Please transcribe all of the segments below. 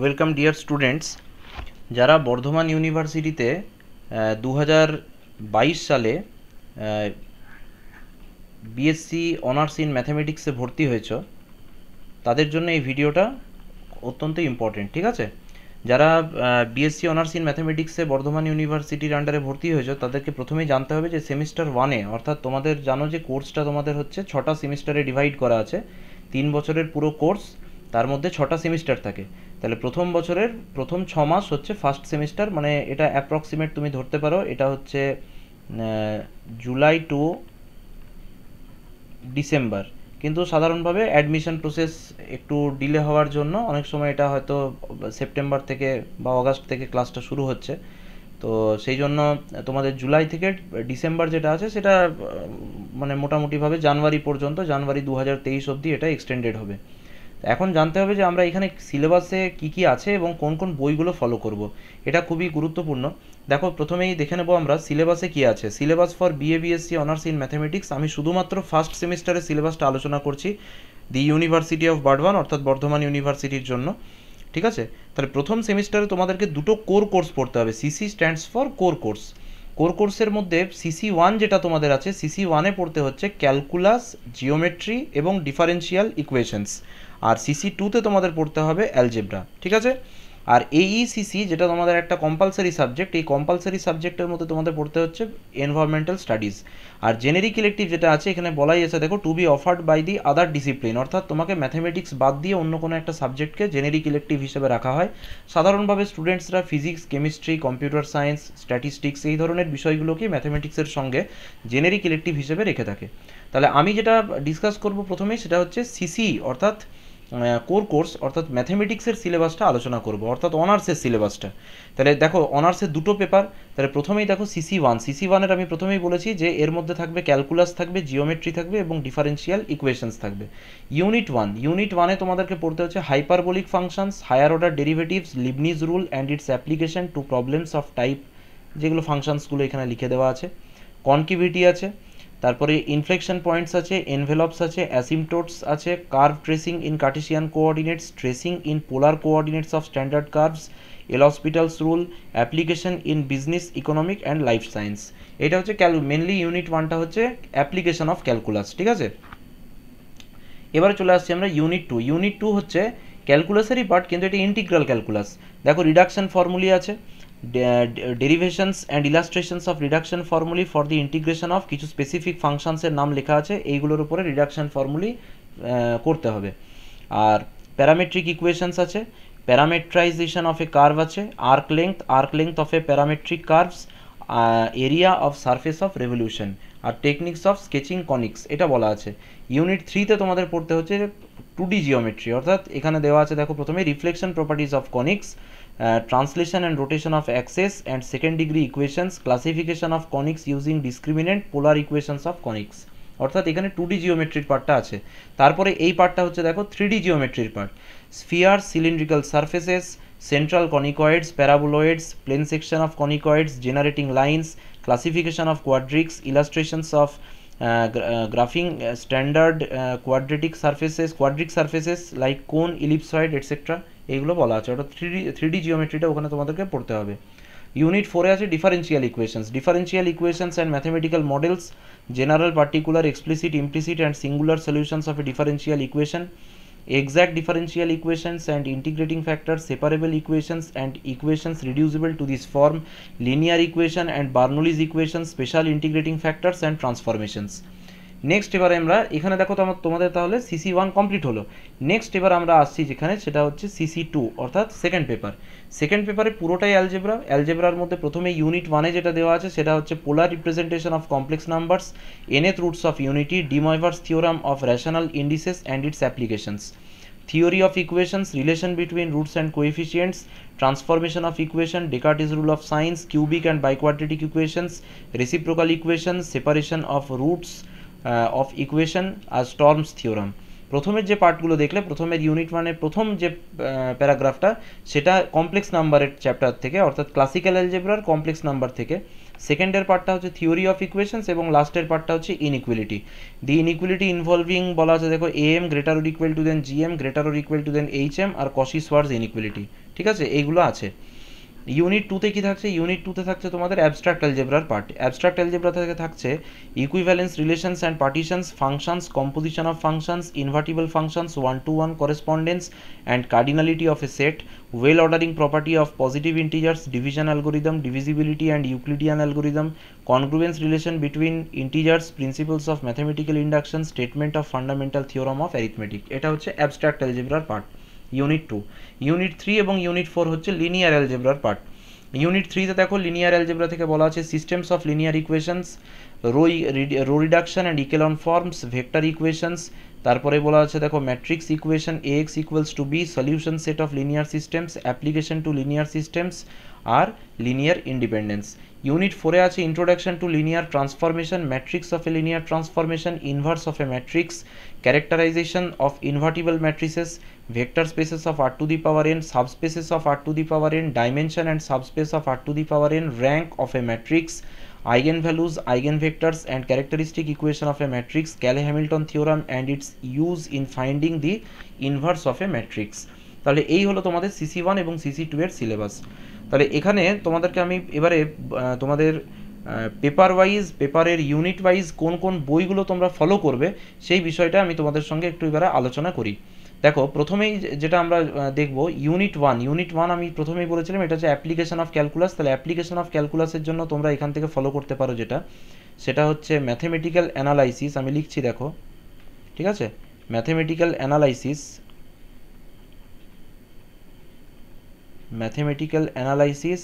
Welcome dear students যারা বর্ধমান ইউনিভার্সিটিতে দু সালে বিএসসি অনার্স ইন ম্যাথামেটিক্সে ভর্তি হয়েছ তাদের জন্য এই ভিডিওটা অত্যন্ত ইম্পর্টেন্ট ঠিক আছে যারা বিএসসি অনার্স ইন ম্যাথামেটিক্সে বর্ধমান ইউনিভার্সিটির আন্ডারে ভর্তি হয়েছ তাদেরকে প্রথমেই জানতে হবে যে সেমিস্টার ওয়ানে অর্থাৎ তোমাদের জানো যে কোর্সটা তোমাদের হচ্ছে ছটা সেমিস্টারে ডিভাইড করা আছে তিন বছরের পুরো কোর্স তার মধ্যে ছটা সেমিস্টার থাকে তাহলে প্রথম বছরের প্রথম ছ মাস হচ্ছে ফার্স্ট সেমিস্টার মানে এটা অ্যাপ্রক্সিমেট তুমি ধরতে পারো এটা হচ্ছে জুলাই টু ডিসেম্বর কিন্তু সাধারণভাবে অ্যাডমিশন প্রসেস একটু ডিলে হওয়ার জন্য অনেক সময় এটা হয়তো সেপ্টেম্বর থেকে বা অগাস্ট থেকে ক্লাসটা শুরু হচ্ছে তো সেই জন্য তোমাদের জুলাই থেকে ডিসেম্বর যেটা আছে সেটা মানে মোটামুটিভাবে জানুয়ারি পর্যন্ত জানুয়ারি দু হাজার তেইশ অবধি এটা এক্সটেন্ডেড হবে এখন জানতে হবে যে আমরা এখানে সিলেবাসে কি কি আছে এবং কোন কোন বইগুলো ফলো করব। এটা খুবই গুরুত্বপূর্ণ দেখো প্রথমেই দেখে নেবো আমরা সিলেবাসে কি আছে syllabus for BA BSc honours in mathematics আমি শুধুমাত্র ফার্স্ট সেমিস্টারের সিলেবাসটা আলোচনা করছি দি ইউনিভার্সিটি অফ বার্ডওয়ান অর্থাৎ বর্ধমান ইউনিভার্সিটির জন্য ঠিক আছে তাহলে প্রথম সেমিস্টারে তোমাদেরকে দুটো কোর কোর্স পড়তে হবে CC stands for core course core কোর্সের মধ্যে সিসি ওয়ান যেটা তোমাদের আছে সিসি ওয়ানে পড়তে হচ্ছে ক্যালকুলাস জিওমেট্রি এবং ডিফারেন্সিয়াল ইকুয়েশনস আর সিসি টুতে তোমাদের পড়তে হবে অ্যালজেব্রা ঠিক আছে আর সিসি e যেটা তোমাদের একটা কম্পালসারি সাবজেক্ট এই কম্পালসারি সাবজেক্টের মধ্যে তোমাদের পড়তে হচ্ছে এনভায়রনমেন্টাল স্টাডিজ আর জেনেরিক ইলেকটিভ যেটা আছে এখানে বলাই আছে দেখো to be offered by the other discipline অর্থাৎ তোমাকে ম্যাথামেটিক্স বাদ দিয়ে অন্য কোনো একটা সাবজেক্টকে জেনেরিক ইলেকটিভ হিসেবে রাখা হয় সাধারণভাবে স্টুডেন্টসরা physics chemistry computer science statistics এই ধরনের বিষয়গুলোকে ম্যাথামেটিক্সের সঙ্গে জেনেরিক ইলেকটিভ হিসেবে রেখে থাকে তাহলে আমি যেটা ডিসকাস করব প্রথমেই সেটা হচ্ছে সিসি অর্থাৎ কোর মানে কোর্স অর্থাৎ ম্যাথামেটিক্সের সিলেবাসটা আলোচনা করব অর্থাৎ অনার্সের সিলেবাসটা তাহলে দেখো অনার্সের দুটো পেপার তাহলে প্রথমেই দেখো সিসি ওয়ান সিসি ওয়ানের আমি প্রথমেই বলেছি যে এর মধ্যে থাকবে ক্যালকুলাস থাকবে জিওমেট্রি থাকবে এবং ডিফারেন্সিয়াল ইকুয়েশনস থাকবে ইউনিট ওয়ান ইউনিট ওয়ানে তোমাদেরকে পড়তে হচ্ছে hyperbolic functions higher order derivatives Leibniz rule and its application to problems of type যেগুলো ফাংশনসগুলো এখানে লিখে দেওয়া আছে কনকিভিটি আছে তারপরে ইনফ্লেকশন পয়েন্টস আছে এনভেলপস আছে অ্যাসিমটোটস আছে curve tracing in Cartesian coordinates tracing in polar coordinates of standard curves L'Hospital's rule application in business economic and life science এটা হচ্ছে ক্যাল মেনলি ইউনিট ওয়ানটা হচ্ছে অ্যাপ্লিকেশন অফ ক্যালকুলাস ঠিক আছে এবারে চলে আসছি আমরা ইউনিট টু ইউনিট টু হচ্ছে ক্যালকুলাসেরই পার্ট কিন্তু এটা ইন্টিগ্রাল ক্যালকুলাস দেখো রিডাকশন ফর্মুলি আছে derivations and illustrations of reduction formulae for the integration of কিছু স্পেসিফিক ফাংশনসের নাম লেখা আছে এইগুলোর উপরে রিডাকশন ফর্মুলি করতে হবে আর প্যারামেট্রিক ইকুয়েশনস আছে প্যারামেট্রাইজেশন অফ এ কার্ভ আছে arc length arc length of a parametric curves area of surface of revolution আর টেকনিক্স অফ স্কেচিং কনিক্স এটা বলা আছে ইউনিট থ্রিতে তোমাদের পড়তে হচ্ছে টু ডি জিওমেট্রি অর্থাৎ এখানে দেওয়া আছে দেখো প্রথমে reflection properties of conics translation and rotation of axes and second degree equations classification of conics using discriminant polar equations of conics অর্থাৎ এখানে টু ডি জিওমেট্রির পার্টটা আছে তারপরে এই পার্টটা হচ্ছে দেখো থ্রি ডি জিওমেট্রির part sphere cylindrical surfaces central conicoids paraboloids plane section of conicoids generating lines classification of quadrics illustrations of graphing standard quadratic surfaces quadric surfaces like cone ellipsoid etcetera এইগুলো বলা আছে ওটা থ্রি থ্রি জিওমেট্রিটা ওখানে তোমাদেরকে পড়তে হবে unit ফোরে আছে differential equations differential equations and mathematical models general particular explicit implicit and singular solutions of a differential equation exact differential equations and integrating factor separable equations and equations reducible to this form linear equation and Bernoulli's equation special integrating factors and transformations next এবার আমরা এখানে দেখো তো আমার তোমাদের তাহলে CC one complete হলো next এবার আমরা আসছি যেখানে সেটা হচ্ছে সিসি টু অর্থাৎ সেকেন্ড পেপার সেকেন্ড পেপারে পুরোটাই অ্যালজেব্রা অ্যালজেব্রার মধ্যে প্রথমে ইউনিট ওয়ানে যেটা দেওয়া আছে সেটা হচ্ছে polar representation of complex numbers nth roots of unity De Moivre's theorem of rational indices and its applications of equations relation between roots and coefficients transformation of equation Descartes' rule of signs cubic and biquadratic equations reciprocal equation separation of roots of equation আর Sturm's theorem প্রথমের যে পার্টগুলো দেখলে প্রথমের unit মানে প্রথম যে প্যারাগ্রাফটা সেটা কমপ্লেক্স নাম্বারের চ্যাপ্টার থেকে অর্থাৎ ক্লাসিক্যাল অ্যালজেব্রার কমপ্লেক্স নাম্বার থেকে সেকেন্ডের পার্টটা হচ্ছে থিওরি অফ ইকুয়েশনস এবং লাস্টের পার্টটা হচ্ছে ইনইকুয়ালিটি দি ইনইকুয়ালিটি ইনভলভিং বলা আছে দেখো A M greater or equal to then G M greater or equal to then H M আর কসি সোয়ার্স ইনইকুয়ালিটি ঠিক আছে এইগুলো আছে ইউনিট টুতে কি থাকছে ইউনিট টুতে থাকছে তোমাদের অ্যাবস্ট্রাক্ট অ্যালজেব্রার পার্ট অ্যাবস্ট্রাক্ট অ্যালজেব্রা থেকে থাকছে equivalence relations and partitions functions composition of functions invertible functions one to one correspondence and cardinality of a set well ordering property of positive integers division algorithm divisibility and Euclidean algorithm congruence relation between integers principles of mathematical induction statement of fundamental theorem of arithmetic এটা হচ্ছে abstract অ্যালজেব্রার part unit two unit three এবং unit four হচ্ছে linear অ্যালজেব্রার part unit থ্রিতে দেখো linear algebra থেকে বলা আছে systems of linear equations row row reduction and echelon forms vector equations তারপরে বলা আছে দেখো matrix equation A X equals to B solution set of linear systems application to linear systems আর লিনিয়ার ইন্ডিপেন্ডেন্স ইউনিট ফোরে আছে introduction to linear transformation matrix of a linear transformation inverse of a matrix characterization of invertible matrices vector spaces of R to the power n subspaces of R to the power n dimension and subspace of R to the power n rank of a matrix eigen values eigen vectors and characteristic equation of a matrix, Cayley-Hamilton theorem and its use in finding the inverse of a matrix তাহলে এই হলো তোমাদের CC one এবং CC two এর syllabus তাহলে এখানে তোমাদেরকে আমি এবারে তোমাদের পেপার ওয়াইজ পেপারের ইউনিট ওয়াইজ কোন কোন বইগুলো তোমরা ফলো করবে সেই বিষয়টা আমি তোমাদের সঙ্গে একটু এবারে আলোচনা করি দেখো প্রথমেই যেটা আমরা দেখব ইউনিট ওয়ান ইউনিট ওয়ান আমি প্রথমেই বলেছিলাম এটা হচ্ছে অ্যাপ্লিকেশন অফ ক্যালকুলাস তাহলে অ্যাপ্লিকেশন অফ ক্যালকুলাসের জন্য তোমরা এখান থেকে ফলো করতে পারো যেটা সেটা হচ্ছে ম্যাথেমেটিক্যাল অ্যানালাইসিস আমি লিখছি দেখো ঠিক আছে mathematical analysis mathematical analysis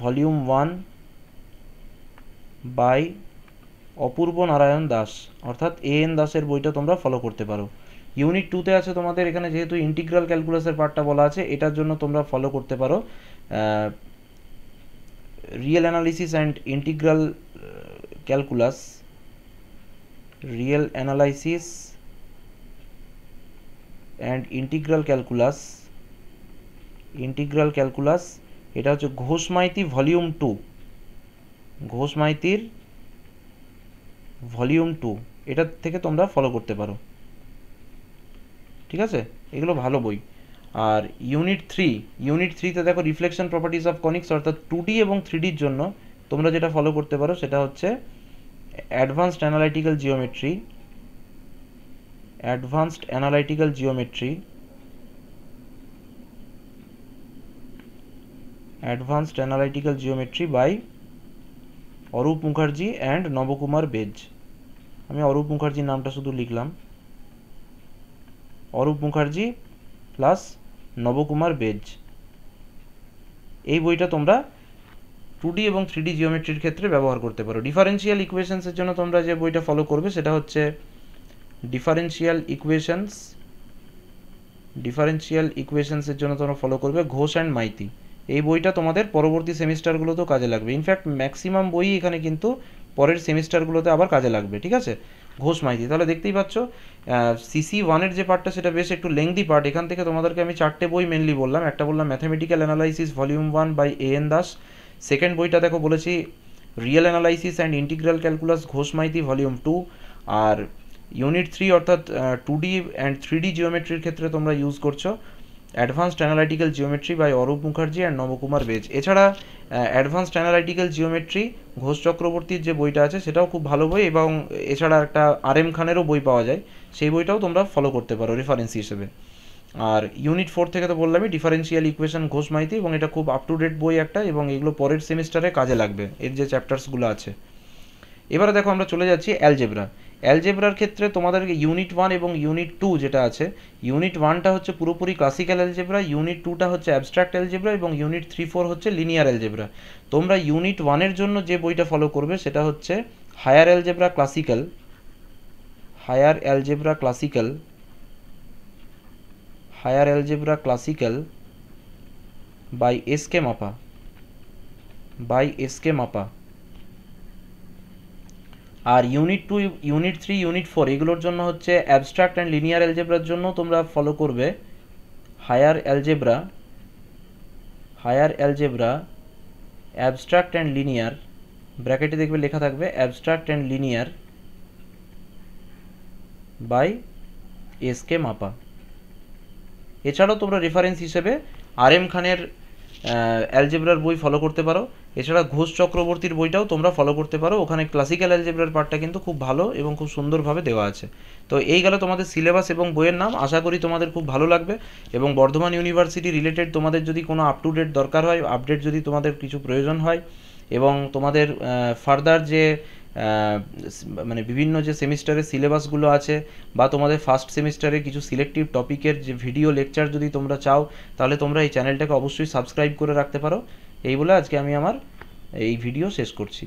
volume one by Apurba Narayan Das অর্থাৎ এ এন দাসের বইটা তোমরা ফলো করতে পারো ইউনিট টুতে আছে তোমাদের এখানে যেহেতু ইন্টিগ্রাল ক্যালকুলাসের পার্টটা বলা আছে এটার জন্য তোমরা ফলো করতে পারো real analysis and integral calculus real analysis and integral calculus integral calculus এটা হচ্ছে ঘোষ মাইতি ভলিউম টু ঘোষ মাইতির ভলিউম টু এটা থেকে তোমরা ফলো করতে পারো ঠিক আছে এগুলো ভালো বই আর ইউনিট থ্রি ইউনিট থ্রিতে দেখো রিফ্লেকশন প্রপার্টিস অফ কনিক্স অর্থাৎ টু ডি এবং থ্রি ডির জন্য তোমরা যেটা ফলো করতে পারো সেটা হচ্ছে advanced analytical geometry advanced analytical geometry advanced analytical geometry by Arup Mukherjee and Nabakumar Bej আমি অরূপ মুখার্জির নামটা শুধু লিখলাম অরূপ মুখার্জি প্লাস নবকুমার বেজ এই বইটা তোমরা টু ডি এবং থ্রি ডি জিওমেট্রির ক্ষেত্রে ব্যবহার করতে পারো ডিফারেন্সিয়াল ইকুয়েশনসের জন্য তোমরা যে বইটা ফলো করবে সেটা হচ্ছে ডিফারেন্সিয়াল ইকুয়েশনস ডিফারেন্সিয়াল ইকুয়েশনসের জন্য তোমরা ফলো করবে ঘোষ অ্যান্ড মাইতি এই বইটা তোমাদের পরবর্তী সেমিস্টারগুলোতেও কাজে লাগবে ইনফ্যাক্ট ম্যাক্সিমাম বই এখানে কিন্তু পরের সেমিস্টারগুলোতে আবার কাজে লাগবে ঠিক আছে ঘোষ মাইতি তাহলে দেখতেই পাচ্ছ সিসি ওয়ানের যে পার্টটা সেটা বেশ একটু লেংদি পার্ট এখান থেকে তোমাদেরকে আমি চারটে বই মেনলি বললাম একটা বললাম mathematical analysis volume one by A N Das second বইটা দেখো বলেছি real analysis and integral calculus Ghosh Maiti volume two আর ইউনিট থ্রি অর্থাৎ two D and three D জিওমেট্রির ক্ষেত্রে তোমরা ইউজ করছো advanced analytical geometry by Arup Mukherjee and Nabakumar Bej এছাড়া অ্যাডভান্সড অ্যানালাইটিক্যাল জিওমেট্রি ঘোষ চক্রবর্তীর যে বইটা আছে সেটাও খুব ভালো বই এবং এছাড়া একটা আর এম খানেরও বই পাওয়া যায় সেই বইটাও তোমরা ফলো করতে পারো রেফারেন্স হিসেবে আর ইউনিট ফোর থেকে তো বললামই ডিফারেন্সিয়াল ইকুয়েশন ঘোষ মাইতি এবং এটা খুব আপ টু ডেট বই একটা এবং এগুলো পরের সেমিস্টারে কাজে লাগবে এর যে চ্যাপ্টার্সগুলো আছে এবারে দেখো আমরা চলে যাচ্ছি অ্যালজেব্রা অ্যালজেব্রার ক্ষেত্রে তোমাদেরকে ইউনিট ওয়ান এবং ইউনিট টু যেটা আছে ইউনিট ওয়ানটা হচ্ছে পুরোপুরি ক্লাসিক্যাল অ্যালজেব্রা ইউনিট টুটা হচ্ছে অ্যাবস্ট্রাক্ট অ্যালজেব্রা এবং ইউনিট থ্রি ফোর হচ্ছে লিনিয়ার অ্যালজেব্রা তোমরা ইউনিট ওয়ানের জন্য যে বইটা ফলো করবে সেটা হচ্ছে higher algebra classical higher algebra classical higher algebra classical by S K Mapa by S K Mapa আর unit two unit three unit four এগুলোর জন্য হচ্ছে অ্যাবস্ট্রাক্ট অ্যান্ড লিনিয়ার অ্যালজেব্রার জন্য তোমরা ফলো করবে higher algebra higher algebra abstract and linear ব্র্যাকেটে দেখবে লেখা থাকবে abstract and linear by S K Mapa এছাড়াও তোমরা রেফারেন্স হিসেবে আর এম খানের অ্যালজেব্রার বই ফলো করতে পারো এছাড়া ঘোষ চক্রবর্তীর বইটাও তোমরা ফলো করতে পারো ওখানে ক্লাসিক্যাল অ্যালজেব্রার পার্টটা কিন্তু খুব ভালো এবং খুব সুন্দরভাবে দেওয়া আছে তো এই গেল তোমাদের সিলেবাস এবং বইয়ের নাম আশা করি তোমাদের খুব ভালো লাগবে এবং বর্ধমান ইউনিভার্সিটি রিলেটেড তোমাদের যদি কোনো আপ টু ডেট দরকার হয় আপডেট যদি তোমাদের কিছু প্রয়োজন হয় এবং তোমাদের ফার্দার যে মানে বিভিন্ন যে সেমিস্টারের সিলেবাসগুলো আছে বা তোমাদের ফার্স্ট সেমিস্টারে কিছু সিলেক্টিভ টপিকের যে ভিডিও লেকচার যদি তোমরা চাও তাহলে তোমরা এই চ্যানেলটাকে অবশ্যই সাবস্ক্রাইব করে রাখতে পারো এই বলে আজকে আমি আমার এই ভিডিও শেষ করছি